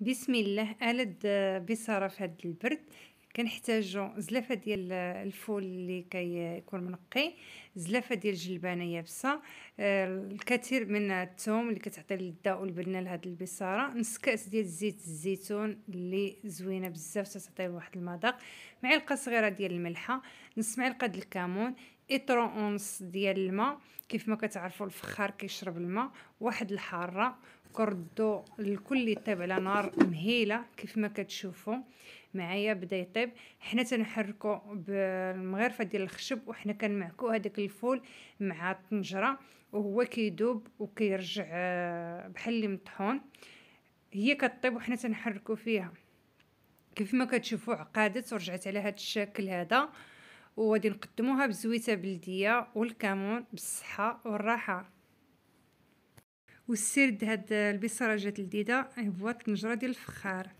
بسم الله ألد بصرف في البرد كنحتاجو زلافه ديال الفول اللي كيكون كي منقي زلافه ديال الجلبانه يابسه آه، الكثير من الثوم اللي كتعطي اللذه والبنه لهاد البصاره نص كاس ديال زيت الزيتون اللي زوينه بزاف تعطي واحد المذاق معلقه صغيره ديال الملحه نص معلقه ديال الكمون اترو اونس ديال الماء كيف ما كتعرفوا الفخار كيشرب الماء واحد الحاره كردو الكل يطيب على نار مهيله كيف ما كتشوفوا معايا بدا يطيب حنا تنحركو بالمغرفه ديال الخشب وحنا كنمعكو هذاك الفول مع الطنجره وهو كيدوب وكيرجع آه، بحال اللي مطحون هي كطيب وحنا تنحركو فيها كيف ما كتشوفوا عقادت ورجعت على هذا الشكل هذا وغادي نقدموها بزويته بلديه والكمون بالصحه والراحه والسرد هاد البصره جات لذيذه هو الطنجره ديال الفخار